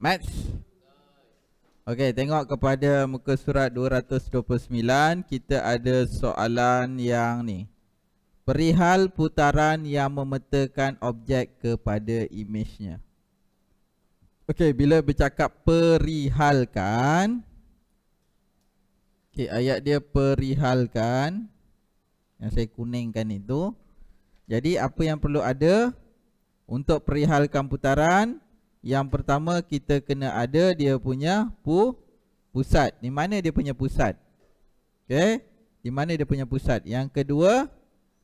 Match. Okey, tengok kepada muka surat 229, kita ada soalan yang ni. Perihal putaran yang memetakan objek kepada imejnya. Okey, bila bercakap perihalkan. Okey, ayat dia perihalkan. Yang saya kuningkan itu. Jadi, apa yang perlu ada untuk perihalkan putaran? Perihalkan. Yang pertama kita kena ada dia punya pu pusat. Di mana dia punya pusat? Okey. Di mana dia punya pusat? Yang kedua,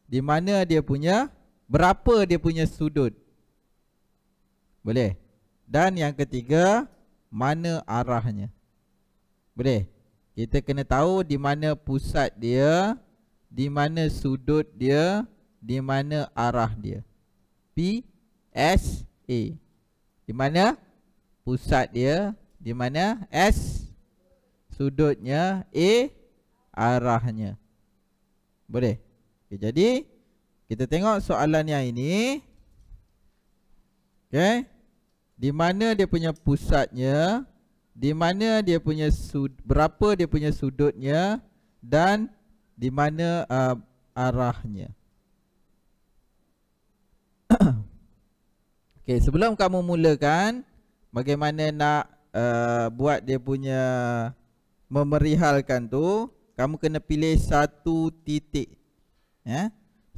di mana dia punya berapa dia punya sudut? Boleh. Dan yang ketiga, mana arahnya? Boleh. Kita kena tahu di mana pusat dia, di mana sudut dia, di mana arah dia. P S A. Di mana pusat dia? Di mana S sudutnya A arahnya. Boleh. Okay, jadi kita tengok soalan yang ini. Okay? Di mana dia punya pusatnya? Di mana dia punya sud berapa dia punya sudutnya dan di mana uh, arahnya? Okay, sebelum kamu mulakan bagaimana nak uh, buat dia punya memerihalkan tu, kamu kena pilih satu titik. Ya. Yeah?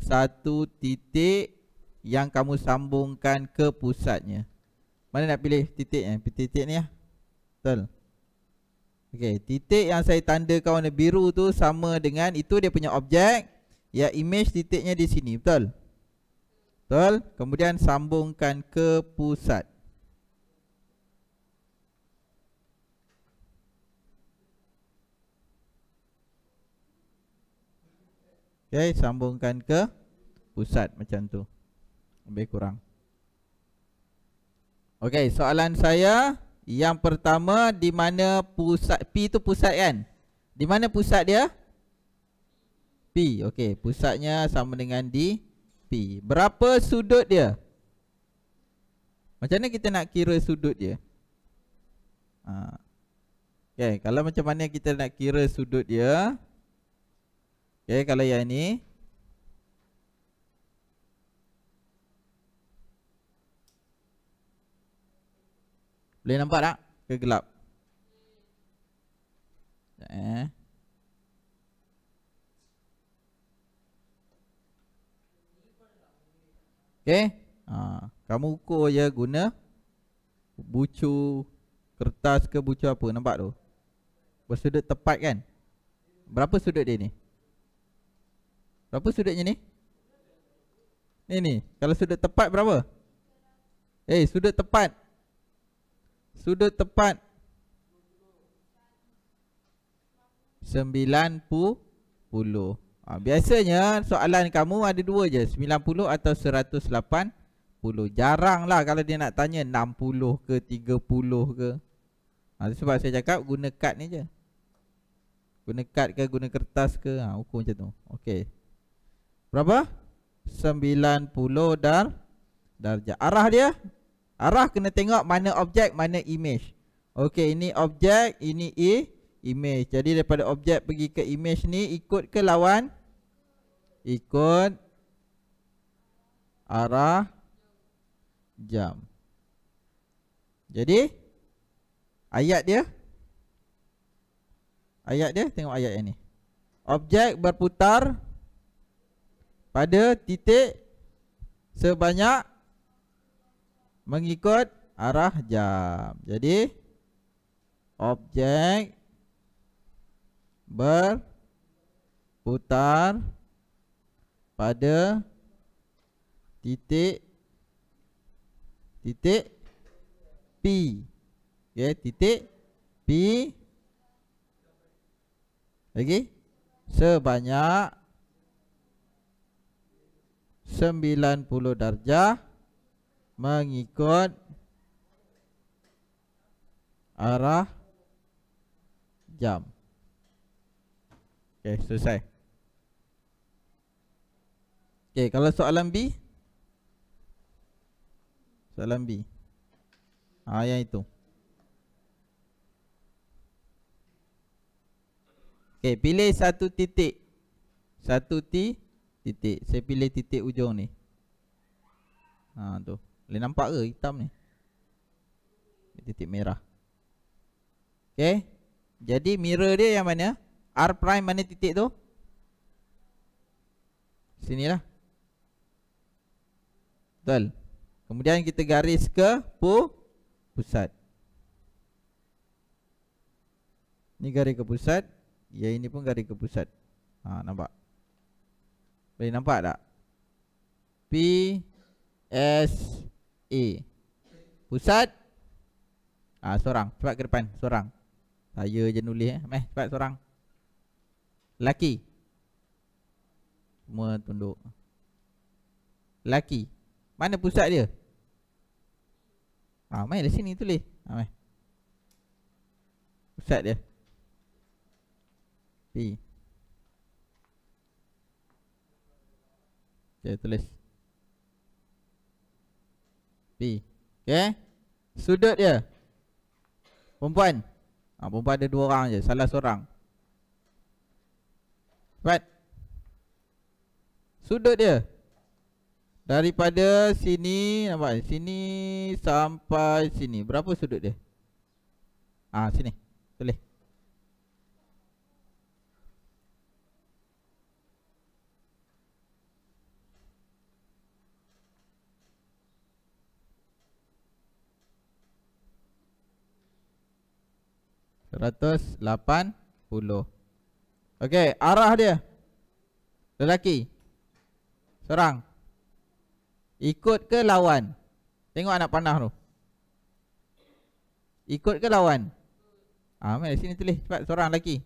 Satu titik yang kamu sambungkan ke pusatnya. Mana nak pilih titik eh? Titik ni ya. Betul. Okey, titik yang saya tanda kau warna biru tu sama dengan itu dia punya objek. Ya, image titiknya di sini. Betul. Betul? Kemudian sambungkan ke pusat. Okey, sambungkan ke pusat macam tu. Lebih kurang. Okey, soalan saya yang pertama di mana pusat P tu pusat kan? Di mana pusat dia? P. Okey, pusatnya sama dengan di P. Berapa sudut dia? Macam mana kita nak kira sudut dia? Ha. Okay, kalau macam mana kita nak kira sudut dia? Okay, kalau yang ini. Boleh nampak tak? Ke gelap? Sekejap eh. Okey. Ha, kamu ukur je guna bucu kertas ke bucu apa nampak tu? Bersudut tepat kan? Berapa sudut dia ni? Berapa sudutnya ni? Ni ni. Kalau sudut tepat berapa? Eh, sudut tepat. Sudut tepat sembilan puluh. Ha, biasanya soalan kamu ada dua je 90 atau 180 Jarang lah kalau dia nak tanya 60 ke 30 ke ha, Sebab saya cakap guna kad ni je Guna kad ke guna kertas ke ha, Hukum macam tu okay. Berapa? 90 dar darjah Arah dia Arah kena tengok mana objek mana image Okey ini objek ini e image jadi daripada objek pergi ke image ni ikut ke lawan ikut arah jam. Jadi ayat dia ayat dia tengok ayat yang ni. Objek berputar pada titik sebanyak mengikut arah jam. Jadi objek berputar putar pada titik titik P ya okay, titik P lagi sebanyak 90 darjah mengikut arah jam okey selesai Okey, kalau soalan B? Soalan B. Ah, yang itu. Okey, pilih satu titik. Satu T titik. Saya pilih titik ujung ni. Ha, tu. Boleh nampak ke hitam ni? Titik merah. Okey. Jadi mirror dia yang mana? R prime mana titik tu? Sini lah. Betul. Kemudian kita garis ke pu pusat. Ini garis ke pusat. Ya ini pun garis ke pusat. Ha, nampak? Boleh nampak tak? P S E Pusat Ah ha, Seorang Cepat ke depan Seorang Saya je nulis eh. Meh cepat seorang Lelaki Semua tunduk Lelaki mana pusat dia? Ah, mai sini tulis. Ah, mai. Pusat dia. P. Okay, tulis. P. Okay. Sudut dia. Perempuan. Ah, perempuan ada dua orang je. Salah seorang. Cepat. Sudut dia daripada sini nampak sini sampai sini berapa sudut dia ah sini boleh Seratus lapan puluh Okey, arah dia Lelaki Serang. Ikut ke lawan? Tengok anak panah tu. Ikut ke lawan? Ah, ha, mai sini tulis cepat seorang lelaki.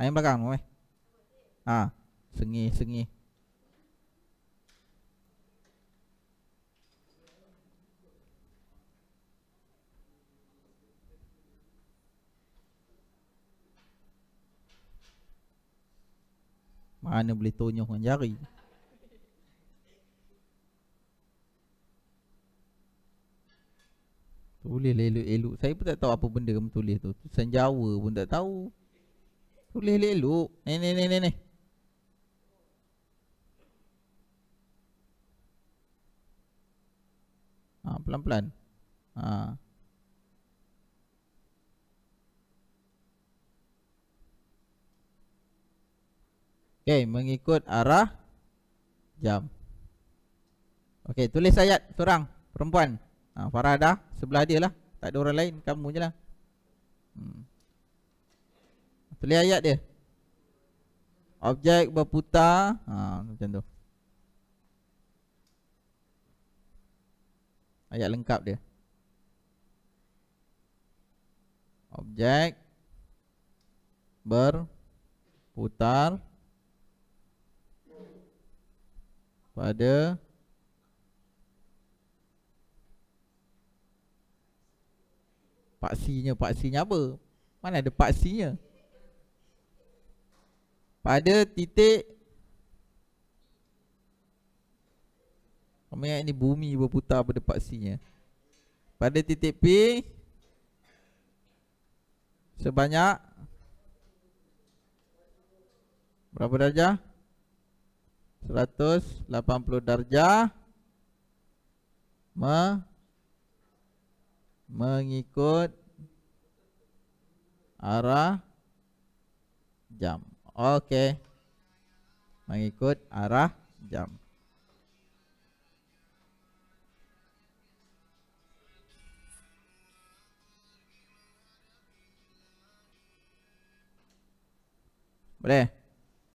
Ayam ah, belakang mai. Ah, ha, sengi sengi. Mana boleh tunjuk dengan jari? Tulis lah elok-elok Saya pun tak tahu apa benda kamu tulis tu Tulisan Jawa pun tak tahu Tulis lah elok Ni ni ni ni Ha, pelan-pelan. Ha. Okey, mengikut arah jam. okay tulis ayat seorang perempuan ha, Farah dah sebelah dia lah Tak ada orang lain kamu je lah hmm. Tulis ayat dia Objek berputar ha, Macam tu Ayat lengkap dia Objek Berputar Pada Pada paksinya paksinya apa mana ada paksinya pada titik Kami ni bumi berputar pada paksinya Pada titik P Sebanyak Berapa darjah? 180 darjah mengikut arah jam. Okey. Mengikut arah jam. Boleh?